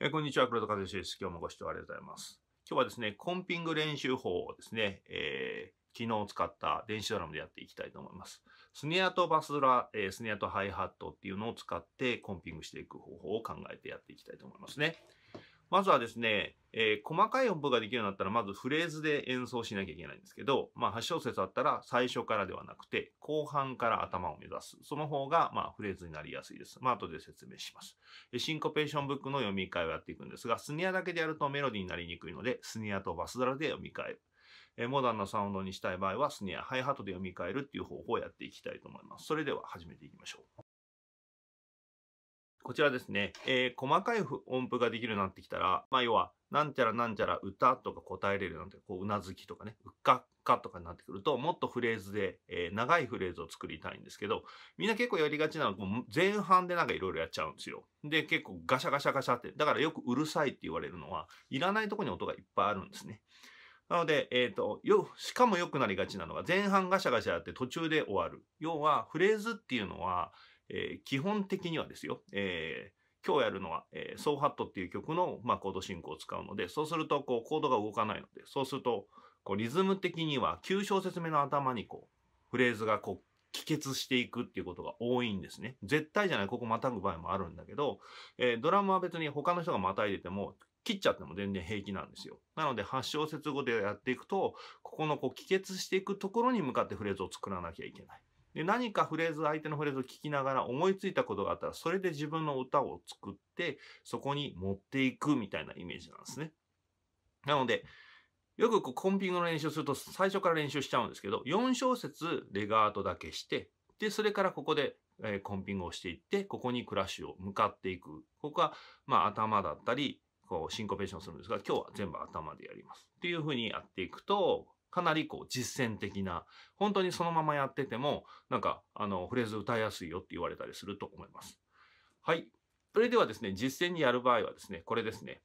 えこんにちは、黒田和義です。今日もご視聴ありがとうございます。今日はですね、コンピング練習法をですね、えー、昨日使った電子ドラムでやっていきたいと思います。スネアとバスドラ、えー、スネアとハイハットっていうのを使ってコンピングしていく方法を考えてやっていきたいと思いますね。まずはですね、えー、細かい音符ができるようになったら、まずフレーズで演奏しなきゃいけないんですけど、まあ、8小節あったら最初からではなくて、後半から頭を目指す。その方が、まあ、フレーズになりやすいです。まあ、後で説明します。シンコペーションブックの読み替えをやっていくんですが、スニアだけでやるとメロディーになりにくいので、スニアとバスドラで読み替える。えー、モダンなサウンドにしたい場合は、スニア、ハイハットで読み替えるっていう方法をやっていきたいと思います。それでは始めていきましょう。こちらですね、えー、細かい音符ができるようになってきたら、まあ、要は、なんちゃらなんちゃら歌とか答えれるなんて、こう、うなずきとかね、うっかっかとかになってくると、もっとフレーズで、えー、長いフレーズを作りたいんですけど、みんな結構やりがちなのは、前半でなんかいろいろやっちゃうんですよ。で、結構ガシャガシャガシャって、だからよくうるさいって言われるのは、いらないとこに音がいっぱいあるんですね。なので、えっ、ー、と、よ、しかも良くなりがちなのが、前半ガシャガシャやって途中で終わる。要は、フレーズっていうのは、えー、基本的にはですよ、えー、今日やるのは、えー、ソーハットっていう曲の、まあ、コード進行を使うので、そうすると、こう、コードが動かないので、そうすると、こう、リズム的には9小節目の頭に、こう、フレーズが、こう、帰結していくっていうことが多いんですね。絶対じゃない、ここまたぐ場合もあるんだけど、えー、ドラムは別に他の人がまたいでても、切っちゃっても全然平気なんですよ。なので8小節後でやっていくと、ここのこう帰結していくところに向かってフレーズを作らなきゃいけない。で何かフレーズ相手のフレーズを聞きながら思いついたことがあったらそれで自分の歌を作ってそこに持っていくみたいなイメージなんですね。なのでよくこうコンピングの練習すると最初から練習しちゃうんですけど4小節レガートだけしてでそれからここでえコンピングをしていってここにクラッシュを向かっていくここはまあ頭だったりこうシンコペーションするんですが今日は全部頭でやりますっていうふうにやっていくとかなりこう実践的な、本当にそのままやってても、なんか、あの、フレーズ歌いやすいよって言われたりすると思います。はい。それではですね、実践にやる場合はですね、これですね。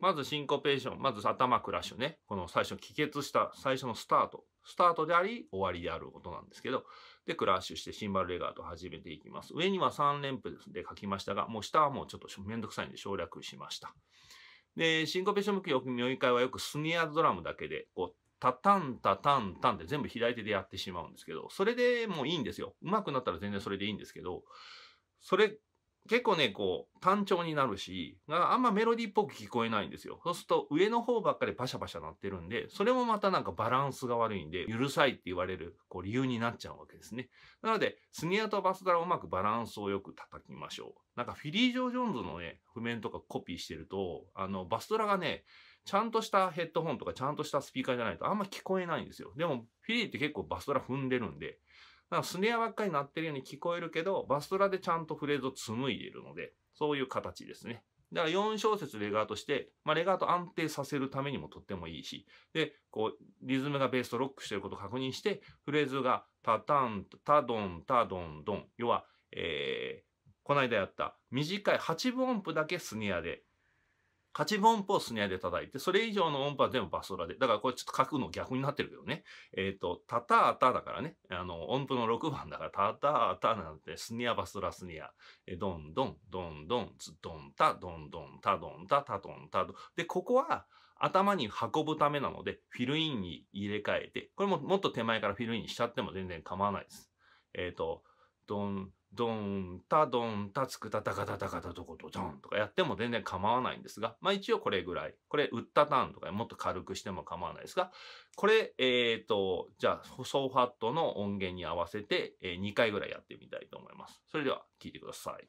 まずシンコペーション、まず頭クラッシュね。この最初、帰結した最初のスタート。スタートであり、終わりであることなんですけど、で、クラッシュしてシンバルレガート始めていきます。上には3連符で書きましたが、もう下はもうちょっとめんどくさいんで省略しました。で、シンコペーション向き読み換えはよくスニアドラムだけで、こう、タタンタタンタンって全部左手でやってしまうんですけど、それでもういいんですよ。上手くなったら全然それでいいんですけど、それ、結構ね、こう、単調になるし、あんまメロディーっぽく聞こえないんですよ。そうすると、上の方ばっかりバシャバシャ鳴ってるんで、それもまたなんかバランスが悪いんで、うるさいって言われる、こう、理由になっちゃうわけですね。なので、スニアとバスドラをうまくバランスをよく叩きましょう。なんか、フィリー・ジョー・ジョーンズのね、譜面とかコピーしてると、あの、バスドラがね、ちゃんとしたヘッドホンとかちゃんとしたスピーカーじゃないとあんま聞こえないんですよ。でも、フィリーって結構バストラ踏んでるんで、だかスネアばっかり鳴ってるように聞こえるけど、バストラでちゃんとフレーズを紡いでるので、そういう形ですね。だから4小節レガートして、まあ、レガート安定させるためにもとってもいいし、で、こう、リズムがベースとロックしてることを確認して、フレーズがタタン、タドン、タドン、ドン。要は、えー、この間やった短い8分音符だけスネアで8分音符をスネアで叩いて、それ以上の音符は全部バスドラで。だからこれちょっと書くの逆になってるけどね。えっ、ー、と、タタータだからね。あの、音符の6番だから、タタータなんて、スネアバスドラスネア。え、どんどん、どんどん、つ、どんた、どんどん、たどんた、たどんたど。で、ここは、頭に運ぶためなので、フィルインに入れ替えて、これももっと手前からフィルインしちゃっても全然構わないです。えっ、ー、と、どん、ドンタドンタつくたたかたたかたとことドンとかやっても全然構わないんですが、まあ一応これぐらい。これ、ウッタタンとかもっと軽くしても構わないですが、これ、えっ、ー、と、じゃあ、ソーハットの音源に合わせて、えー、2回ぐらいやってみたいと思います。それでは、聴いてください。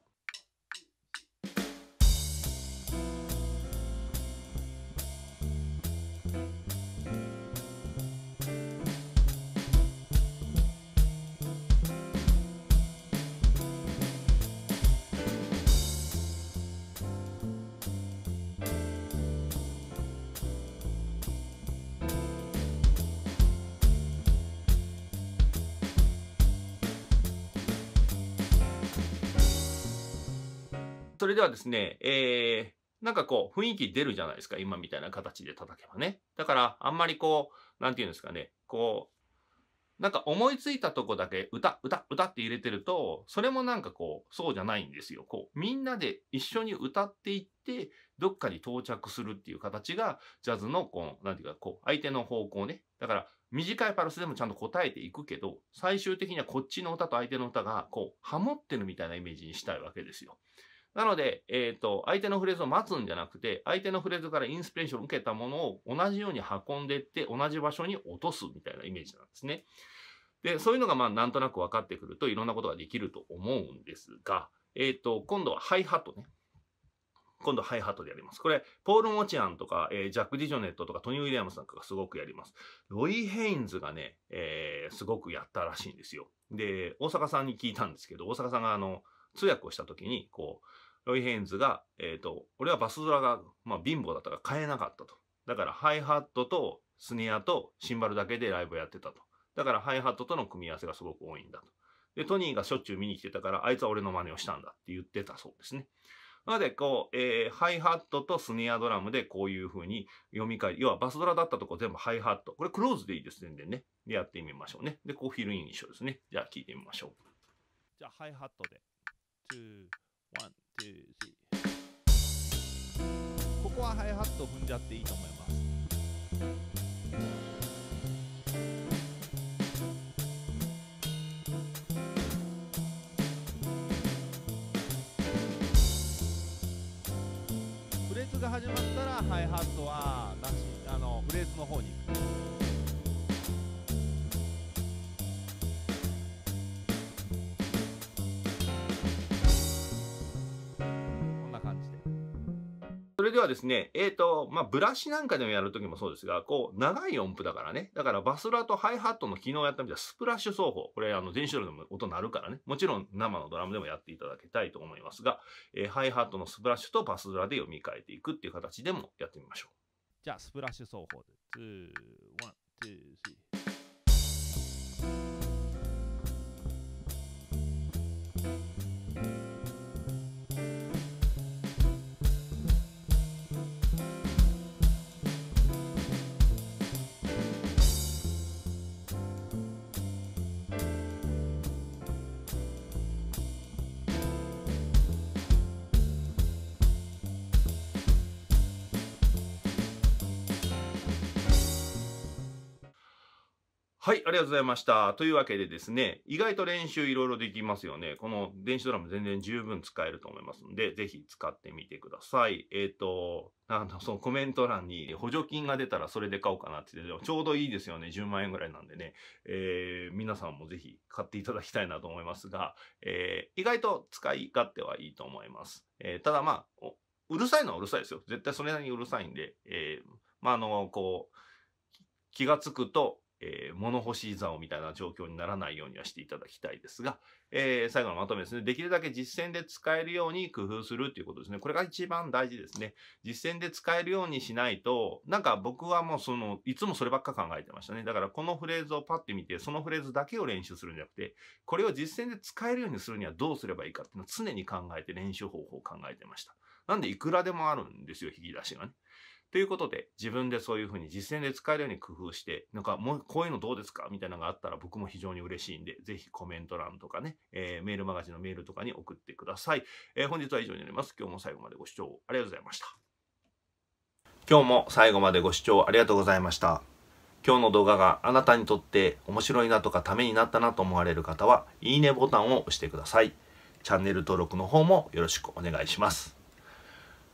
それではですね、えー、なんかこう、雰囲気出るじゃないですか。今みたいな形で叩けばね。だから、あんまりこう、なんていうんですかね、こう、なんか思いついたとこだけ歌、歌、歌って入れてると、それもなんかこう、そうじゃないんですよ。こう、みんなで一緒に歌っていって、どっかに到着するっていう形が、ジャズの、こう、なんていうか、こう、相手の方向ね。だから、短いパルスでもちゃんと答えていくけど、最終的にはこっちの歌と相手の歌が、こう、ハモってるみたいなイメージにしたいわけですよ。なので、えっ、ー、と、相手のフレーズを待つんじゃなくて、相手のフレーズからインスピレーションを受けたものを同じように運んでいって、同じ場所に落とすみたいなイメージなんですね。で、そういうのがまあなんとなく分かってくるといろんなことができると思うんですが、えっ、ー、と、今度はハイハットね。今度はハイハットでやります。これ、ポール・モチアンとか、えー、ジャック・ディジョネットとかトニー・ウィリアムスなんかがすごくやります。ロイ・ヘインズがね、えー、すごくやったらしいんですよ。で、大阪さんに聞いたんですけど、大阪さんがあの、通訳をした時に、こう、ロイ・ヘインズが、えっ、ー、と、俺はバスドラが、まあ、貧乏だったから買えなかったと。だから、ハイハットとスネアとシンバルだけでライブをやってたと。だから、ハイハットとの組み合わせがすごく多いんだと。で、トニーがしょっちゅう見に来てたから、あいつは俺の真似をしたんだって言ってたそうですね。なので、こう、えー、ハイハットとスネアドラムでこういう風に読み替え、要はバスドラだったとこ全部ハイハット。これクローズでいいです、全然ね。でやってみましょうね。で、こうフィルイン一緒ですね。じゃあ聞いてみましょう。じゃあハイハットで。two, one, two, three ここはハイハット踏んじゃっていいと思いますフレーズが始まったらハイハットはなしあのフレーズの方に行くではですね、えっ、ー、と、まあ、ブラシなんかでもやるときもそうですが、こう、長い音符だからね。だからバスラとハイハットの能をやったみたいなスプラッシュ奏法。これ、あの、電子ドラム音鳴るからね。もちろん生のドラムでもやっていただきたいと思いますが、えー、ハイハットのスプラッシュとバスラで読み替えていくっていう形でもやってみましょう。じゃあ、スプラッシュ奏法で、2、1、2、3。はい、ありがとうございました。というわけでですね、意外と練習いろいろできますよね。この電子ドラム全然十分使えると思いますので、ぜひ使ってみてください。えっ、ー、と、あの、そのコメント欄に補助金が出たらそれで買おうかなって言って、ちょうどいいですよね。10万円ぐらいなんでね。えー、皆さんもぜひ買っていただきたいなと思いますが、えー、意外と使い勝手はいいと思います。えー、ただまあ、うるさいのはうるさいですよ。絶対それなりにうるさいんで、えー、まあ、あの、こう、気がつくと、えー、物干し竿みたいな状況にならないようにはしていただきたいですが、えー、最後のまとめですね。できるだけ実践で使えるように工夫するっていうことですね。これが一番大事ですね。実践で使えるようにしないと、なんか僕はもうその、いつもそればっか考えてましたね。だからこのフレーズをパッて見て、そのフレーズだけを練習するんじゃなくて、これを実践で使えるようにするにはどうすればいいかっていうのを常に考えて練習方法を考えてました。なんでいくらでもあるんですよ、引き出しがね。ということで、自分でそういうふうに実践で使えるように工夫して、なんかもうこういうのどうですかみたいなのがあったら僕も非常に嬉しいんで、ぜひコメント欄とかね、えー、メールマガジンのメールとかに送ってください。えー、本日は以上になります。今日も最後までご視聴ありがとうございました。今日も最後までご視聴ありがとうございました。今日の動画があなたにとって面白いなとかためになったなと思われる方は、いいねボタンを押してください。チャンネル登録の方もよろしくお願いします。